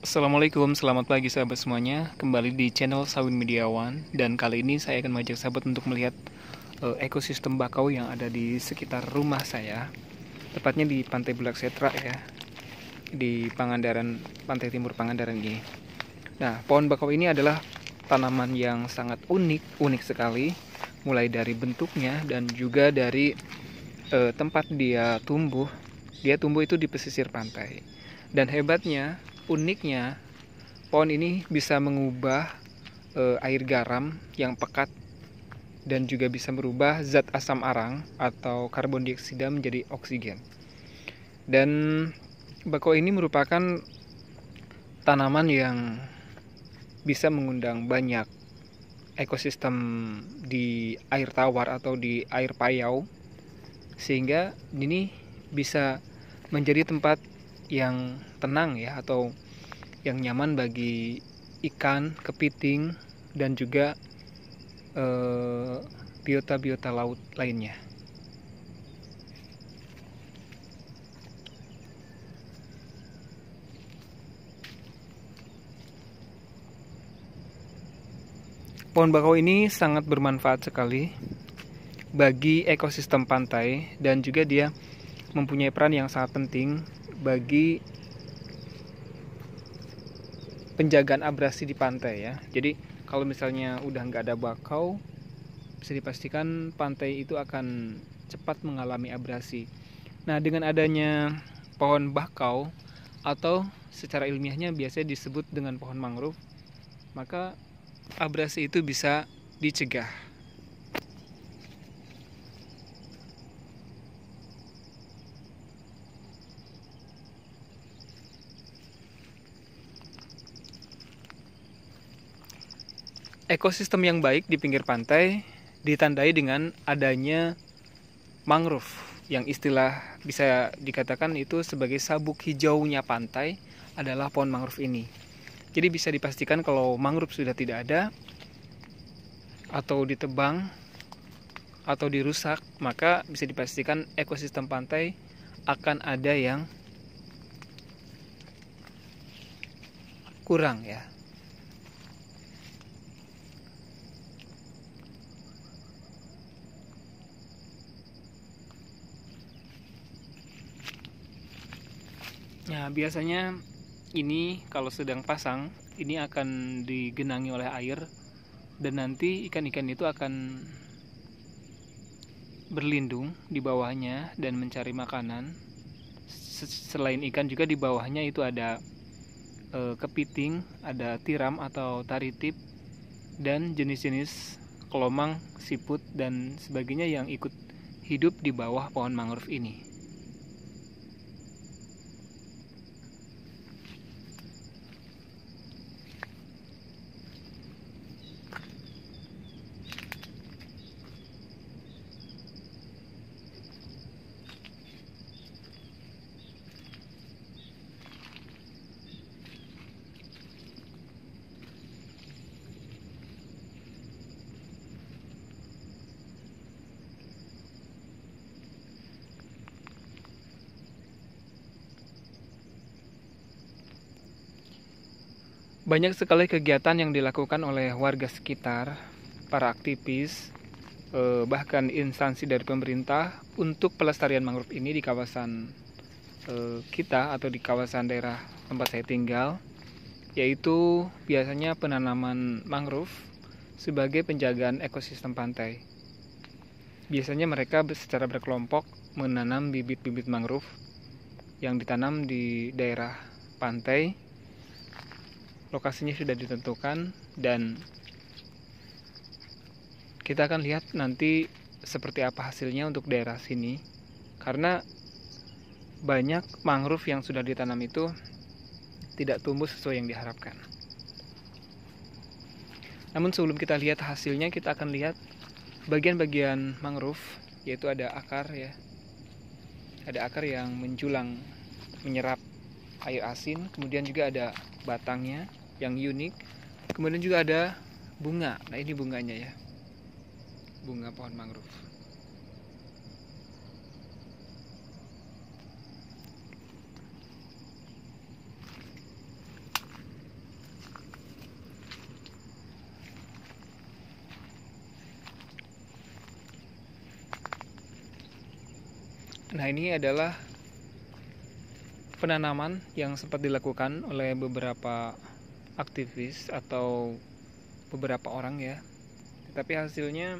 Assalamualaikum, selamat pagi sahabat semuanya Kembali di channel Sawin Media One Dan kali ini saya akan mengajak sahabat untuk melihat uh, ekosistem bakau yang ada di sekitar rumah saya Tepatnya di Pantai Bulak Setra ya Di Pangandaran, Pantai Timur Pangandaran ini Nah, pohon bakau ini adalah tanaman yang sangat unik, unik sekali Mulai dari bentuknya dan juga dari uh, tempat dia tumbuh Dia tumbuh itu di pesisir pantai dan hebatnya uniknya pohon ini bisa mengubah e, air garam yang pekat dan juga bisa merubah zat asam arang atau karbon dioksida menjadi oksigen. Dan bakau ini merupakan tanaman yang bisa mengundang banyak ekosistem di air tawar atau di air payau sehingga ini bisa menjadi tempat yang tenang ya atau yang nyaman bagi ikan, kepiting dan juga eh, biota-biota eh, laut lainnya. Pohon bakau ini sangat bermanfaat sekali bagi ekosistem pantai dan juga dia mempunyai peran yang sangat penting bagi penjagaan abrasi di pantai ya. Jadi kalau misalnya udah nggak ada bakau, bisa dipastikan pantai itu akan cepat mengalami abrasi. Nah dengan adanya pohon bakau atau secara ilmiahnya biasanya disebut dengan pohon mangrove, maka abrasi itu bisa dicegah. Ekosistem yang baik di pinggir pantai ditandai dengan adanya mangrove yang istilah bisa dikatakan itu sebagai sabuk hijaunya pantai adalah pohon mangrove ini. Jadi bisa dipastikan kalau mangrove sudah tidak ada atau ditebang atau dirusak, maka bisa dipastikan ekosistem pantai akan ada yang kurang ya. Nah, biasanya ini kalau sedang pasang, ini akan digenangi oleh air dan nanti ikan-ikan itu akan berlindung di bawahnya dan mencari makanan. Selain ikan juga di bawahnya itu ada e, kepiting, ada tiram atau taritip dan jenis-jenis kelomang, siput dan sebagainya yang ikut hidup di bawah pohon mangrove ini. Banyak sekali kegiatan yang dilakukan oleh warga sekitar, para aktivis, eh, bahkan instansi dari pemerintah untuk pelestarian mangrove ini di kawasan eh, kita atau di kawasan daerah tempat saya tinggal, yaitu biasanya penanaman mangrove sebagai penjagaan ekosistem pantai. Biasanya mereka secara berkelompok menanam bibit-bibit mangrove yang ditanam di daerah pantai lokasinya sudah ditentukan dan kita akan lihat nanti seperti apa hasilnya untuk daerah sini karena banyak mangrove yang sudah ditanam itu tidak tumbuh sesuai yang diharapkan. Namun sebelum kita lihat hasilnya kita akan lihat bagian-bagian mangrove yaitu ada akar ya. Ada akar yang menjulang menyerap air asin, kemudian juga ada batangnya yang unik. Kemudian juga ada bunga. Nah, ini bunganya ya. Bunga pohon mangrove. Nah, ini adalah penanaman yang sempat dilakukan oleh beberapa aktivis atau beberapa orang ya tetapi hasilnya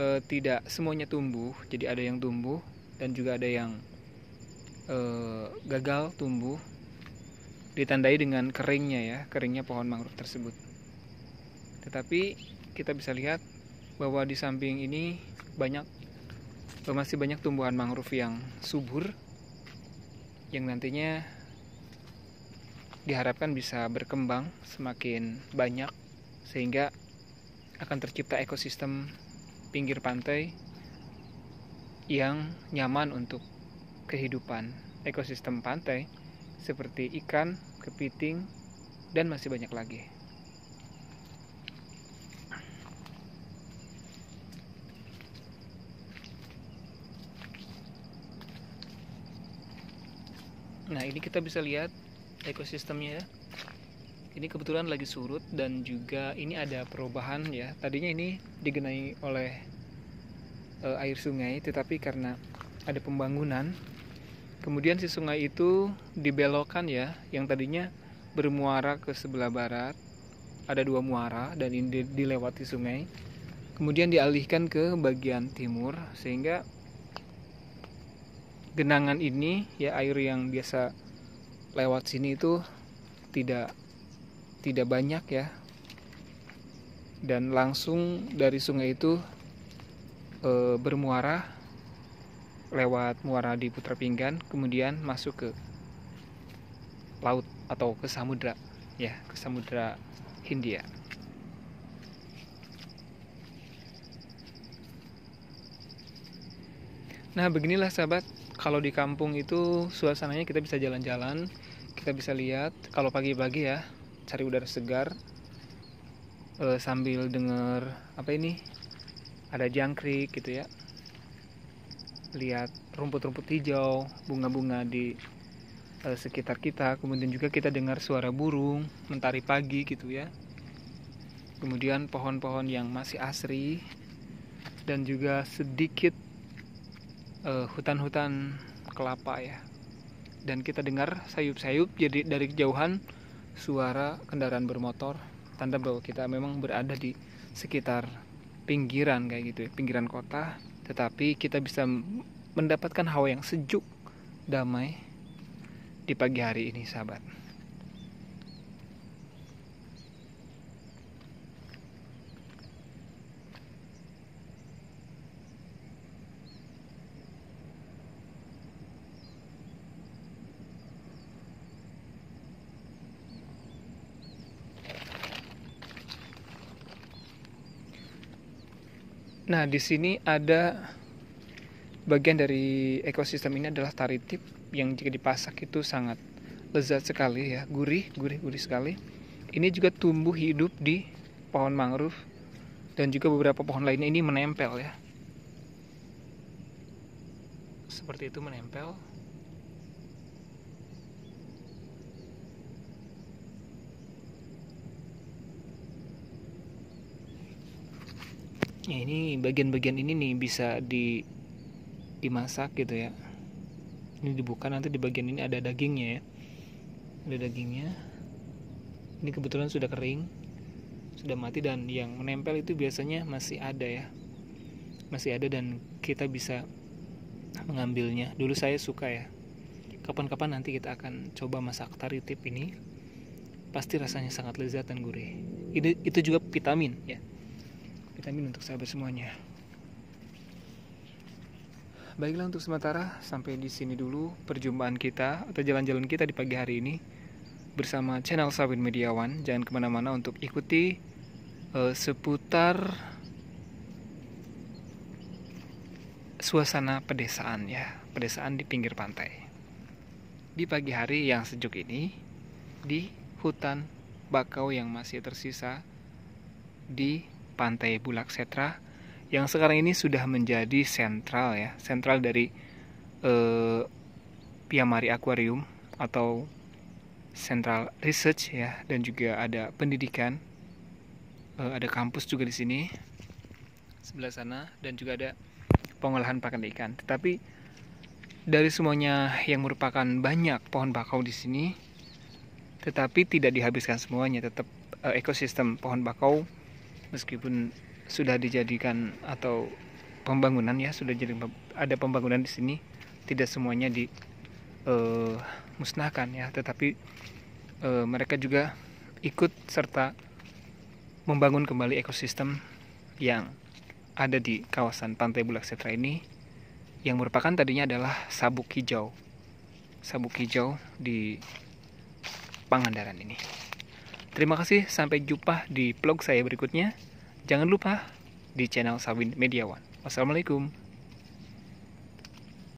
e, tidak semuanya tumbuh jadi ada yang tumbuh dan juga ada yang e, gagal tumbuh ditandai dengan keringnya ya keringnya pohon mangrove tersebut tetapi kita bisa lihat bahwa di samping ini banyak masih banyak tumbuhan mangrove yang subur yang nantinya diharapkan bisa berkembang semakin banyak sehingga akan tercipta ekosistem pinggir pantai yang nyaman untuk kehidupan. Ekosistem pantai seperti ikan, kepiting, dan masih banyak lagi. Nah, ini kita bisa lihat ekosistemnya ya ini kebetulan lagi surut dan juga ini ada perubahan ya tadinya ini digenangi oleh e, air sungai tetapi karena ada pembangunan kemudian si sungai itu dibelokkan ya yang tadinya bermuara ke sebelah barat ada dua muara dan ini dilewati sungai kemudian dialihkan ke bagian timur sehingga genangan ini ya air yang biasa lewat sini itu tidak tidak banyak ya dan langsung dari sungai itu e, bermuara lewat muara di Putra Pinggan kemudian masuk ke laut atau ke samudra ya ke samudra Hindia. Nah, beginilah sahabat, kalau di kampung itu suasananya kita bisa jalan-jalan, kita bisa lihat kalau pagi-pagi ya, cari udara segar e, sambil denger apa ini? Ada jangkrik gitu ya. Lihat rumput-rumput hijau, bunga-bunga di e, sekitar kita, kemudian juga kita dengar suara burung, mentari pagi gitu ya. Kemudian pohon-pohon yang masih asri dan juga sedikit Eh, hutan-hutan uh, kelapa ya dan kita dengar sayup-sayup jadi dari kejauhan suara kendaraan bermotor tanda bahwa kita memang berada di sekitar pinggiran kayak gitu ya, pinggiran kota tetapi kita bisa mendapatkan hawa yang sejuk damai di pagi hari ini sahabat Nah, di sini ada bagian dari ekosistem ini adalah taritip yang jika dipasak itu sangat lezat sekali ya, gurih, gurih, gurih sekali. Ini juga tumbuh hidup di pohon mangrove dan juga beberapa pohon lainnya ini menempel ya. Seperti itu menempel. ya ini bagian-bagian ini nih bisa di dimasak gitu ya ini dibuka nanti di bagian ini ada dagingnya ya ada dagingnya ini kebetulan sudah kering sudah mati dan yang menempel itu biasanya masih ada ya masih ada dan kita bisa mengambilnya dulu saya suka ya kapan-kapan nanti kita akan coba masak tari tip ini pasti rasanya sangat lezat dan gurih itu, itu juga vitamin ya vitamin untuk sahabat semuanya baiklah untuk sementara sampai di sini dulu perjumpaan kita atau jalan-jalan kita di pagi hari ini bersama channel Sawit Mediawan. Jangan kemana-mana untuk ikuti uh, seputar suasana pedesaan ya, pedesaan di pinggir pantai. Di pagi hari yang sejuk ini, di hutan bakau yang masih tersisa di Pantai Bulak Setra yang sekarang ini sudah menjadi sentral ya, sentral dari eh, Piamari Aquarium atau Central Research ya dan juga ada pendidikan eh, ada kampus juga di sini sebelah sana dan juga ada pengolahan pakan ikan. Tetapi dari semuanya yang merupakan banyak pohon bakau di sini tetapi tidak dihabiskan semuanya tetap eh, ekosistem pohon bakau meskipun sudah dijadikan atau pembangunan ya sudah jadi ada pembangunan di sini tidak semuanya di uh, musnahkan ya tetapi uh, mereka juga ikut serta membangun kembali ekosistem yang ada di kawasan pantai Bulak Setra ini yang merupakan tadinya adalah sabuk hijau sabuk hijau di Pangandaran ini. Terima kasih, sampai jumpa di vlog saya berikutnya. Jangan lupa di channel Sawin One Wassalamualaikum.